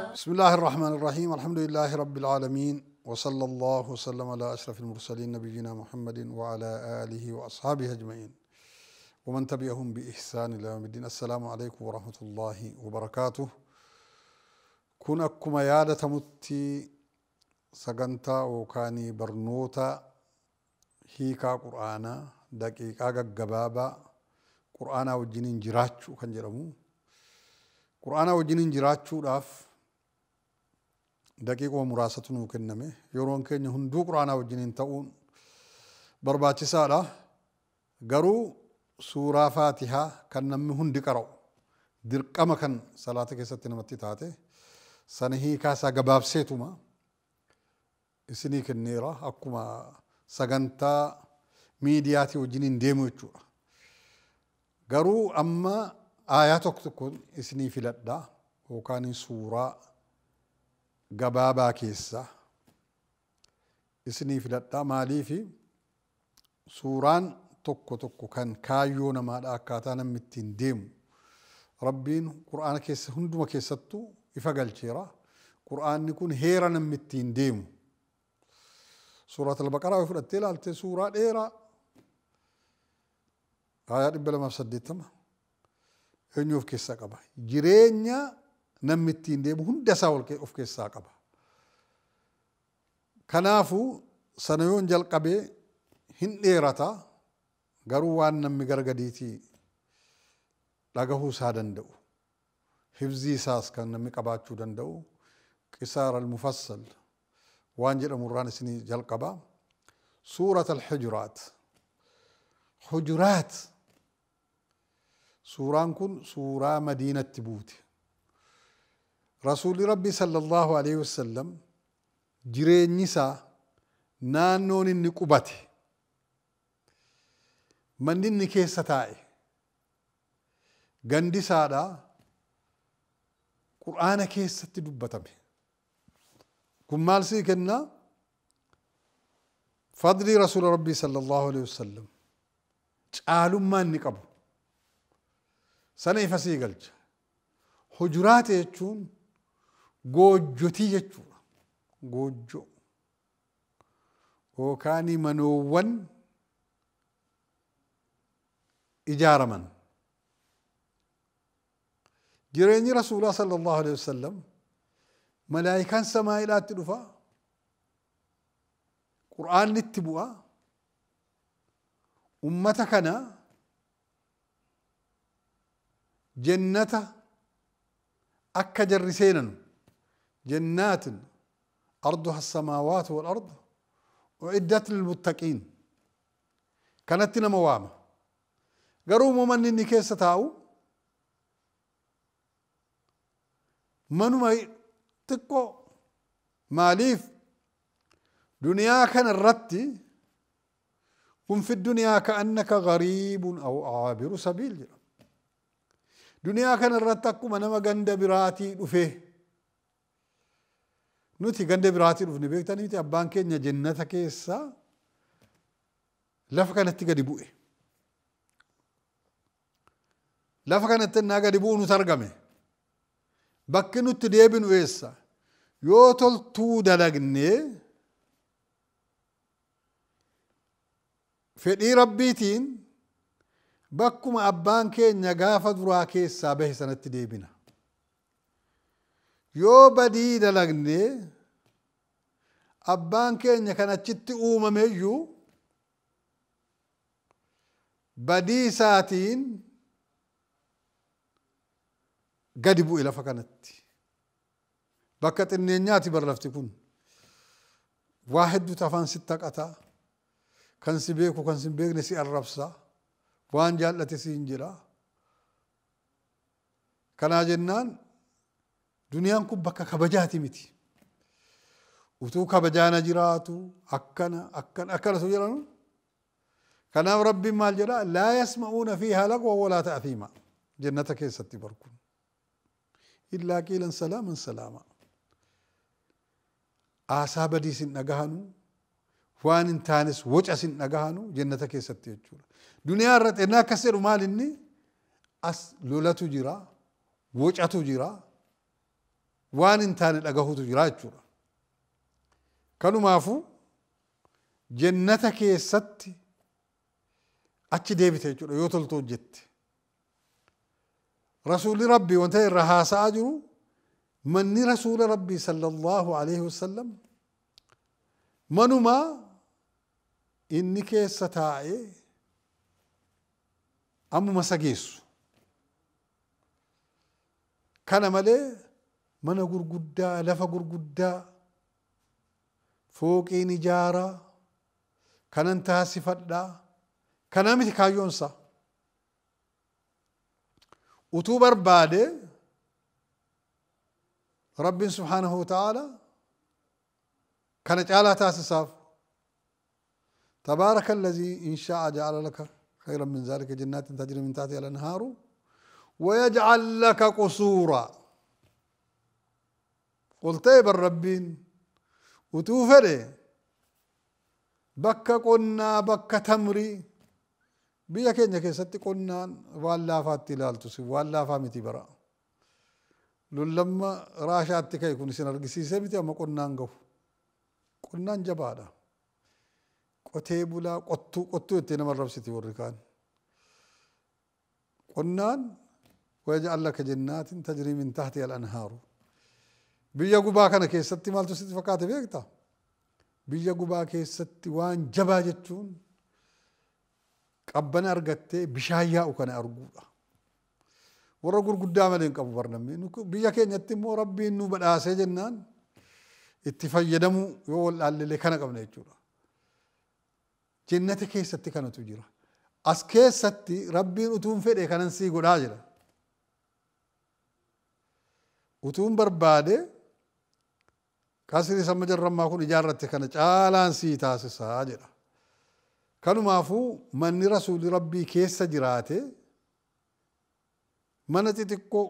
بسم الله الرحمن الرحيم الحمد لله رب العالمين وصلى الله وسلم على أشرف المرسلين نبينا محمد وعلى آله وأصحابه أجمعين ومن تبعهم بإحسان إلى يوم الدين السلام عليكم ورحمة الله وبركاته كن يادة متي سقنتا وكاني برنوتا هيكا قرآنا دقيقا قبابا قرآنا وجنين جراتشو كان جرمو قرآنا وجنين جراتشو داف daqiiquma muraasatu nuu kenname yeroon keenya hunduu quraanaa wajjiniin ta'uun barbaachisaadha garuu suuraa faatihaa kan namni hundi qara'u dirqama kan salaata keessatti namatti taate sana hiikaasaa gabaabseetuma isinii kenneera akkuma sagantaa miidiyaatii wajjiniin deemu jechuudha. Garuu amma aayaa tokko tokkoon isinii filadhaa yookaan suuraa gabaabaa keessa isinii filadhaa maaliifi suuraan tokko tokko kan kaayyoo namaadha akkaataa namni ittiin deemu rabbiin qura'aana keessa hunduma keessattuu ifa galcheera qura'aanni kun heera namni ittiin deemu suuraa talbaqaraa yoo fudhattee ilaalte suuraa dheeraa aayaa dhibba lamaaf saddeettama eenyu of keessaa qaba jireenya namni ittiin deemu hunda hundasaa of keessaa qaba. Kanaafuu sana yoon jalqabee hin dheerata garuu waan namni gargadiitii dhagahuu isaa danda'u hibzii isaas kan namni qabaachuu danda'u qisaara mufassal waan jedhamu irraan isin jalqaba suurat alxujuraat hujuraat suuraan kun suuraa madiinatti buute rasuulli rabbi sallallahu alayhi wasallam jireenyi isaa naannoon inni qubate manni inni keessa taa'e gandi isaadha qur'aana keessatti dubbatame kun maal sii kenna fadlii rasuula rabbii sallallahu alaihi wasallam caalummaa inni qabu sana ifa sii galcha hujuraate jechuun goojjotii jechuudha. Goojjoo yookaan manoowwan ijaaraman. Jireenyi Rasuulaa sallallahu alaihi wasallam malaayikaan samaa'ilaatti dhufa. Qur'aanni itti bu'a. Ummata kana jannata akka jarri seenanu جنات أرضها السماوات والأرض أعدت للمتقين كانت نموامة قروا ممن إني كيس تاو منو ما تقو ماليف دنيا كان الرتي كن في الدنيا كأنك غريب أو عابر سبيل دنيا كان الرتك منما قند براتي وفيه nuti gandee biraati dhufne beektaniiti abbaan keenya jennata keessaa lafa kanatti gadi bu'e. Lafa kanatti ennaa gadi bu'u nuti argame. Bakki nutti deebinu eessa? Yoo toltuu dalagnee fedhii rabbiitiin bakkuma abbaan keenya gaafa duraa keessaa bahe sanatti deebina. Yoo badii dalagnee abbaan keenya kan achitti uumame iyyuu badii isaatiin gadi bu'e lafa kanatti. Bakka xinneenyaati bar lafti kun. Waa hedduutu afaan si taqataa. Kan si beeku kan si beekne si arrabsaa. Waan jaallate si hin jiraa. Kanaa jennaan duniyaan kun bakka kabajaati miti. utuu kabajaana jiraatu akkana akkana akkanatu jedhanu kanaaf rabbiin maal jedha laa yasma'uuna fiihaa laqwa walaa ta'athiima jannata keessatti barkun illaa qiilan salaaman salaama aasaa badii sin dhagahanu waan hin taanes woca sin dhagahanu jannata keessatti jechuudha duniyaa irra xennaa akkas jedhu maal inni as lolatu jira wocatu jira waan hin taane dhagahutu jira jechuudha kanumaafuu jannata keessatti achi deebite jechuudha yoo toltu hojjette rasuulli rabbii wanta irra haasa'aa jiru manni rasuula rabbii sallallahu alaihi wasallam manumaa inni keessa taa'ee ammuma sageessu kana malee mana gurguddaa lafa gurguddaa فوقين جارا كان انتهى سفدا كان امت كايونسا وتوبر بعد رب سبحانه وتعالى كانت تعالى تاسساف تبارك الذي إن شاء جعل لك خيرا من ذلك جنات تجري من تحتها الأنهار ويجعل لك قصورا قلت يا بالربين utuu fedhe bakka qonnaa bakka tamrii biyya keenya keessatti qonnaan waan laafaatti ilaaltu si waan laafaa miti bara lollamma raashaatti ka'e kun isin argisiisee miti amma qonnaan gahu qonnaan jabaadha qotee bulaa qottuu qottuu itti nama rabsiti warri kaan qonnaan waja'al laka jannaatin tajrii min tahtiha al-anhaaru biyya gubaa kana keessatti maaltu sitti fakkaate beekta biyya gubaa keessatti waan jabaa jechuun qabbana argattee bishaan yaa'u kana arguudha. warra gurguddaa malee hin qabu barnamni biyya keenyatti immoo rabbiin nu badhaasee jennaan itti fayyadamuu yoo wallaallee kana qabna jechuudha. Jannata keessatti kanatu jira. As keessatti rabbiin utuun fedhe kanan sii godhaa jira. Utuun barbaade كاسري سمجر رمى كون إجارة كان جالان سي تاسسا جدا كانوا مافو من رسول ربي كيس جراتي من تتكو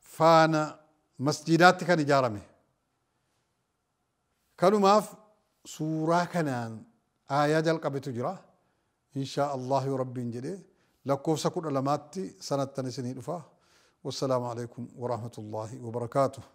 فانا مسجدات كان إجارمي كانوا ماف سورة كانان آيات القبت جرا إن شاء الله ربي انجلي لكو سكون لماتي سنة تنسيني نفاه والسلام عليكم ورحمة الله وبركاته